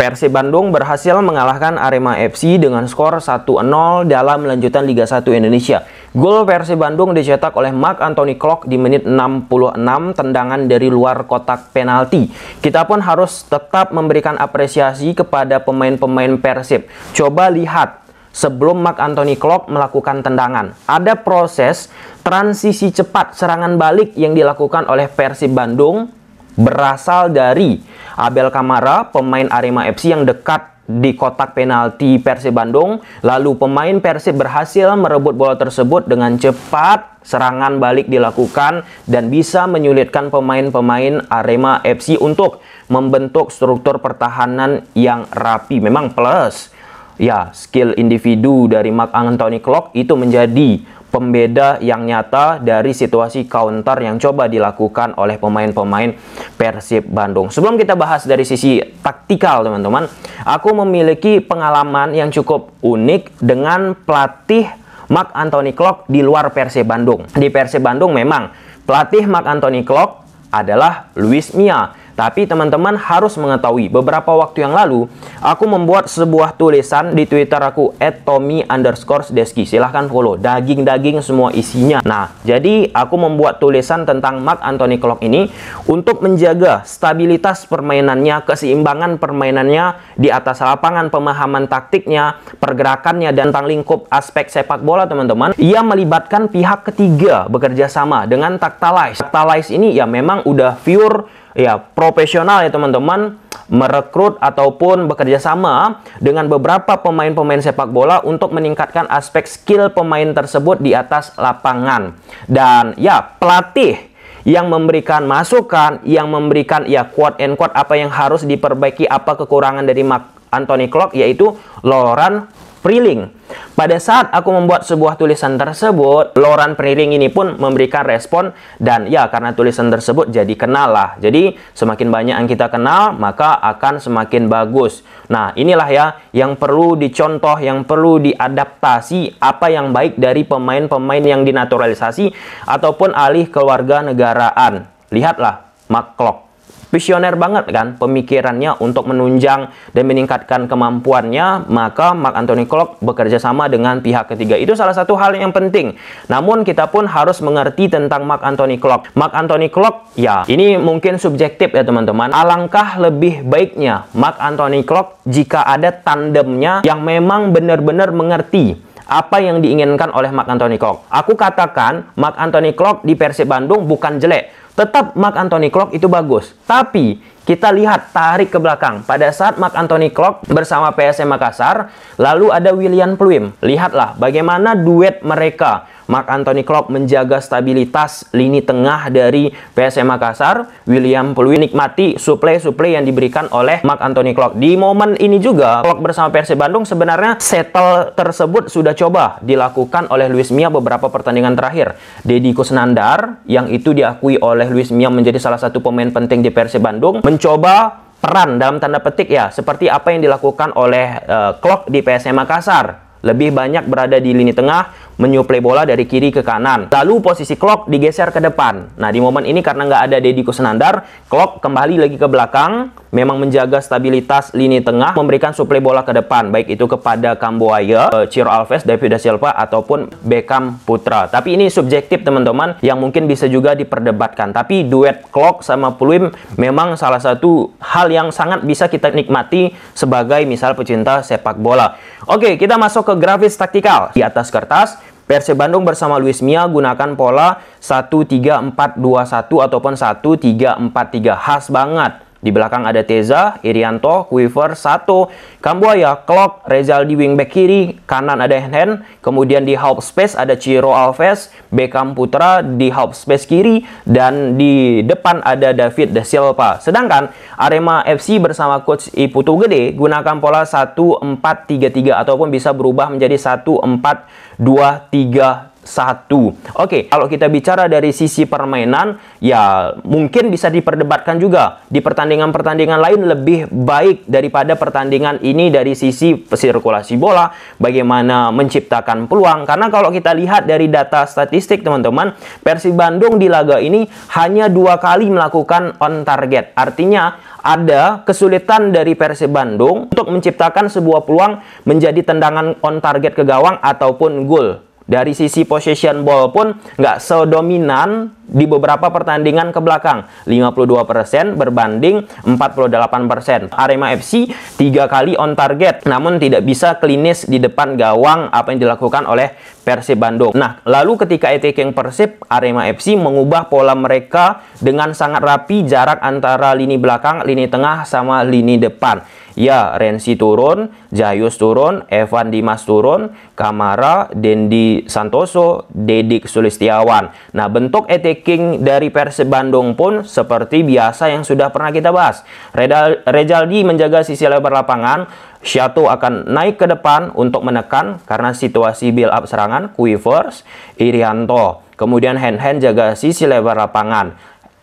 Persib Bandung berhasil mengalahkan Arema FC dengan skor 1-0 dalam lanjutan Liga 1 Indonesia. Gol Persib Bandung dicetak oleh Mark Anthony Klok di menit 66 tendangan dari luar kotak penalti. Kita pun harus tetap memberikan apresiasi kepada pemain-pemain Persib. Coba lihat sebelum Mark Anthony Klopp melakukan tendangan. Ada proses transisi cepat serangan balik yang dilakukan oleh Persib Bandung berasal dari Abel Kamara, pemain Arema FC yang dekat di kotak penalti Persib Bandung. Lalu pemain Persib berhasil merebut bola tersebut dengan cepat. Serangan balik dilakukan dan bisa menyulitkan pemain-pemain Arema FC untuk membentuk struktur pertahanan yang rapi. Memang plus ya skill individu dari Mark Anthony Clock itu menjadi pembeda yang nyata dari situasi counter yang coba dilakukan oleh pemain-pemain Persib Bandung. Sebelum kita bahas dari sisi taktikal, teman-teman, aku memiliki pengalaman yang cukup unik dengan pelatih Mark Anthony Klok di luar Persib Bandung. Di Persib Bandung memang pelatih Mark Anthony Klok adalah Luis Mia tapi teman-teman harus mengetahui, beberapa waktu yang lalu, aku membuat sebuah tulisan di Twitter aku, @tommy underscore deski. Silahkan follow, daging-daging semua isinya. Nah, jadi aku membuat tulisan tentang Mark Anthony Clock ini untuk menjaga stabilitas permainannya, keseimbangan permainannya di atas lapangan, pemahaman taktiknya, pergerakannya, dan tentang lingkup aspek sepak bola, teman-teman. Ia melibatkan pihak ketiga bekerja sama dengan Tactalize. Tactalize ini ya memang udah pure ya profesional ya teman-teman merekrut ataupun bekerja sama dengan beberapa pemain-pemain sepak bola untuk meningkatkan aspek skill pemain tersebut di atas lapangan. Dan ya, pelatih yang memberikan masukan, yang memberikan ya quote and quote apa yang harus diperbaiki, apa kekurangan dari Anthony Clock yaitu Laurent Freeling. Pada saat aku membuat sebuah tulisan tersebut, Loran Freeling ini pun memberikan respon dan ya karena tulisan tersebut jadi kenal lah. Jadi semakin banyak yang kita kenal, maka akan semakin bagus. Nah, inilah ya yang perlu dicontoh, yang perlu diadaptasi apa yang baik dari pemain-pemain yang dinaturalisasi ataupun alih keluarga negaraan. Lihatlah, Maklok visioner banget kan pemikirannya untuk menunjang dan meningkatkan kemampuannya, maka Mark Anthony Clark bekerja sama dengan pihak ketiga. Itu salah satu hal yang penting. Namun kita pun harus mengerti tentang Mark Anthony Clark Mark Anthony Clark ya, ini mungkin subjektif ya teman-teman. Alangkah lebih baiknya Mark Anthony Clark jika ada tandemnya yang memang benar-benar mengerti apa yang diinginkan oleh Mark Anthony Clock. Aku katakan Mark Anthony Clock di Persib Bandung bukan jelek. Tetap Mark Anthony Clock itu bagus. Tapi kita lihat tarik ke belakang. Pada saat Mark Anthony Clock bersama PSM Makassar, lalu ada William Pluim. Lihatlah bagaimana duet mereka Mark Anthony Klopp menjaga stabilitas lini tengah dari PSM Makassar. William Pelui nikmati suplai-suplai yang diberikan oleh Mark Anthony Klopp. Di momen ini juga Klopp bersama Persib Bandung sebenarnya settle tersebut sudah coba dilakukan oleh Luis Mia beberapa pertandingan terakhir. Deddy Kusnandar yang itu diakui oleh Luis Mia menjadi salah satu pemain penting di Persib Bandung mencoba peran dalam tanda petik ya seperti apa yang dilakukan oleh uh, eh, Klopp di PSM Makassar lebih banyak berada di lini tengah menyuplai bola dari kiri ke kanan. Lalu posisi Klopp digeser ke depan. Nah, di momen ini karena nggak ada Deddy Kusnandar, Klopp kembali lagi ke belakang, memang menjaga stabilitas lini tengah, memberikan suplai bola ke depan, baik itu kepada Kamboaya, eh, Ciro Alves, David da Silva, ataupun Beckham Putra. Tapi ini subjektif teman-teman, yang mungkin bisa juga diperdebatkan. Tapi duet Klopp sama Pluim memang salah satu hal yang sangat bisa kita nikmati sebagai misal pecinta sepak bola. Oke, kita masuk ke grafis taktikal. Di atas kertas, Persib Bandung bersama Luis Mia gunakan pola 1-3-4-2-1 ataupun 1-3-4-3 khas banget di belakang ada Teza, Irianto, Quiver, Sato, Kambuaya, Klok, Rezal di wingback kiri, kanan ada Hen kemudian di half space ada Ciro Alves, Beckham Putra di half space kiri, dan di depan ada David Da Silva. Sedangkan Arema FC bersama Coach Iputu Gede gunakan pola 1-4-3-3 ataupun bisa berubah menjadi 1-4-2-3-3 satu. Oke, okay, kalau kita bicara dari sisi permainan, ya mungkin bisa diperdebatkan juga di pertandingan-pertandingan lain lebih baik daripada pertandingan ini dari sisi sirkulasi bola, bagaimana menciptakan peluang. Karena kalau kita lihat dari data statistik teman-teman, Persib Bandung di laga ini hanya dua kali melakukan on target. Artinya ada kesulitan dari Persib Bandung untuk menciptakan sebuah peluang menjadi tendangan on target ke gawang ataupun gol. Dari sisi possession ball pun nggak sedominan di beberapa pertandingan ke belakang. 52% berbanding 48%. Arema FC tiga kali on target, namun tidak bisa klinis di depan gawang apa yang dilakukan oleh Persib Bandung. Nah, lalu ketika attacking Persib, Arema FC mengubah pola mereka dengan sangat rapi jarak antara lini belakang, lini tengah, sama lini depan. Ya, Rensi turun, Jayus turun, Evan Dimas turun, Kamara, Dendi Santoso, Dedik Sulistiawan. Nah, bentuk attacking dari Persib Bandung pun seperti biasa yang sudah pernah kita bahas. Redal, Rejaldi menjaga sisi lebar lapangan, Shato akan naik ke depan untuk menekan karena situasi build up serangan Quivers, Irianto. Kemudian hand-hand jaga sisi lebar lapangan.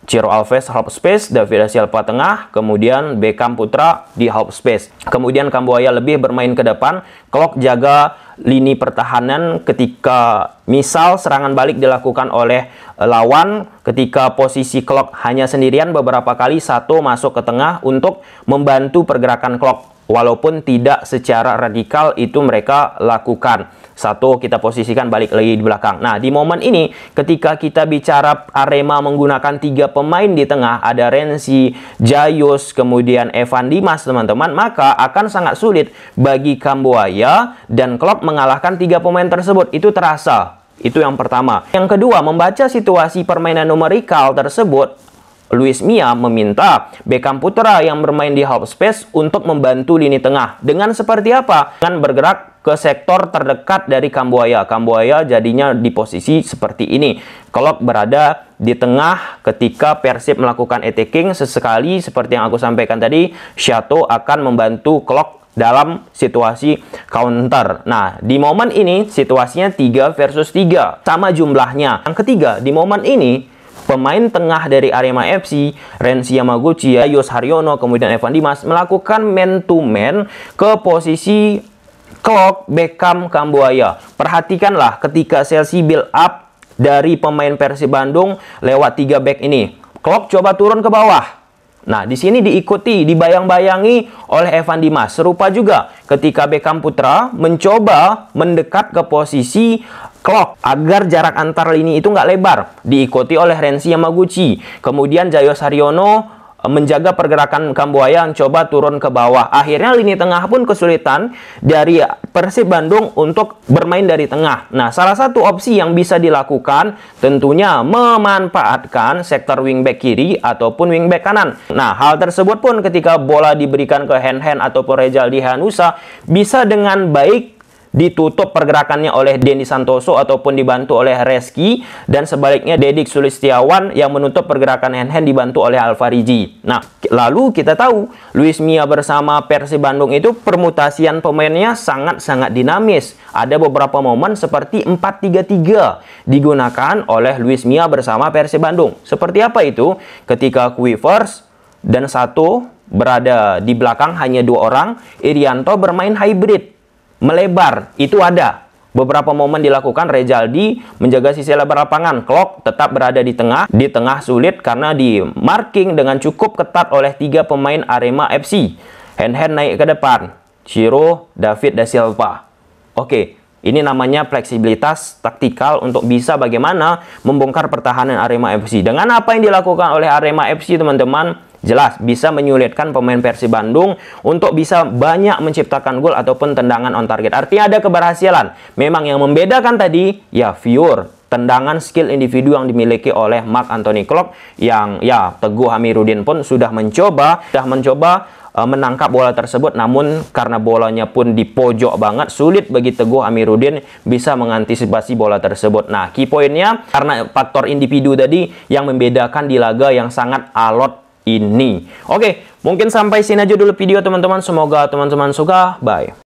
Ciro Alves half space, David Silva tengah, kemudian Beckham Putra di half space. Kemudian Kambuaya lebih bermain ke depan, Klok jaga lini pertahanan ketika misal serangan balik dilakukan oleh eh, lawan ketika posisi Klok hanya sendirian beberapa kali satu masuk ke tengah untuk membantu pergerakan Klok walaupun tidak secara radikal itu mereka lakukan. Satu, kita posisikan balik lagi di belakang. Nah, di momen ini ketika kita bicara Arema menggunakan tiga pemain di tengah, ada Renzi, Jayus, kemudian Evan Dimas, teman-teman, maka akan sangat sulit bagi Kambuaya dan Klopp mengalahkan tiga pemain tersebut. Itu terasa. Itu yang pertama. Yang kedua, membaca situasi permainan numerikal tersebut, Luis Mia meminta Beckham Putra yang bermain di half space untuk membantu lini tengah. Dengan seperti apa? Dengan bergerak ke sektor terdekat dari Kambuaya. Kambuaya jadinya di posisi seperti ini. Klopp berada di tengah ketika Persib melakukan attacking sesekali seperti yang aku sampaikan tadi, Shato akan membantu Klopp dalam situasi counter. Nah, di momen ini situasinya 3 versus 3, sama jumlahnya. Yang ketiga, di momen ini pemain tengah dari Arema FC, Renzi Yamaguchi, Yos Haryono, kemudian Evan Dimas melakukan man to man ke posisi Clock Beckham, Kambuaya. Perhatikanlah ketika Chelsea build up dari pemain Persib Bandung lewat tiga back ini. Klopp coba turun ke bawah. Nah, di sini diikuti, dibayang-bayangi oleh Evan Dimas. Serupa juga ketika Beckham Putra mencoba mendekat ke posisi clock agar jarak antar lini itu nggak lebar. Diikuti oleh Renzi Yamaguchi. Kemudian Jayo Saryono menjaga pergerakan Kambuaya yang coba turun ke bawah. Akhirnya lini tengah pun kesulitan dari Persib Bandung untuk bermain dari tengah. Nah, salah satu opsi yang bisa dilakukan tentunya memanfaatkan sektor wingback kiri ataupun wingback kanan. Nah, hal tersebut pun ketika bola diberikan ke hand-hand ataupun Rejaldi Hanusa bisa dengan baik ditutup pergerakannya oleh Denny Santoso ataupun dibantu oleh Reski dan sebaliknya Dedik Sulistiawan yang menutup pergerakan hand-hand dibantu oleh Alvariji. Nah, lalu kita tahu Luis Mia bersama Persib Bandung itu permutasian pemainnya sangat-sangat dinamis. Ada beberapa momen seperti 4-3-3 digunakan oleh Luis Mia bersama Persib Bandung. Seperti apa itu? Ketika Quivers dan satu berada di belakang hanya dua orang, Irianto bermain hybrid melebar itu ada. Beberapa momen dilakukan Rejaldi menjaga sisi lebar lapangan. Klok tetap berada di tengah. Di tengah sulit karena di marking dengan cukup ketat oleh tiga pemain Arema FC. Hand-hand naik ke depan. Ciro, David, da Silva. Oke, ini namanya fleksibilitas taktikal untuk bisa bagaimana membongkar pertahanan Arema FC. Dengan apa yang dilakukan oleh Arema FC, teman-teman, Jelas bisa menyulitkan pemain persib Bandung untuk bisa banyak menciptakan gol ataupun tendangan on target. Artinya ada keberhasilan. Memang yang membedakan tadi ya Fior tendangan skill individu yang dimiliki oleh Mark Anthony Klopp yang ya Teguh Hamirudin pun sudah mencoba sudah mencoba e, menangkap bola tersebut namun karena bolanya pun di pojok banget sulit bagi Teguh Hamirudin bisa mengantisipasi bola tersebut. Nah, key pointnya karena faktor individu tadi yang membedakan di laga yang sangat alot ini. Oke, mungkin sampai sini aja dulu video teman-teman. Semoga teman-teman suka. Bye.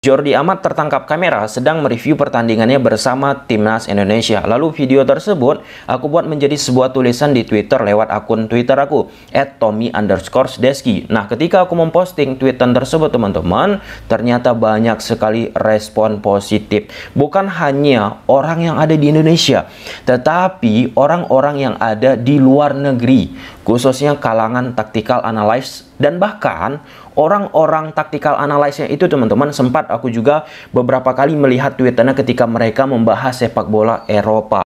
Jordi Amat tertangkap kamera sedang mereview pertandingannya bersama Timnas Indonesia. Lalu video tersebut aku buat menjadi sebuah tulisan di Twitter lewat akun Twitter aku at @tommy underscore Desky. Nah ketika aku memposting tweetan tersebut teman-teman, ternyata banyak sekali respon positif. Bukan hanya orang yang ada di Indonesia, tetapi orang-orang yang ada di luar negeri, khususnya kalangan taktikal analyst dan bahkan orang-orang taktikal analisnya itu teman-teman sempat aku juga beberapa kali melihat tweetannya ketika mereka membahas sepak bola Eropa.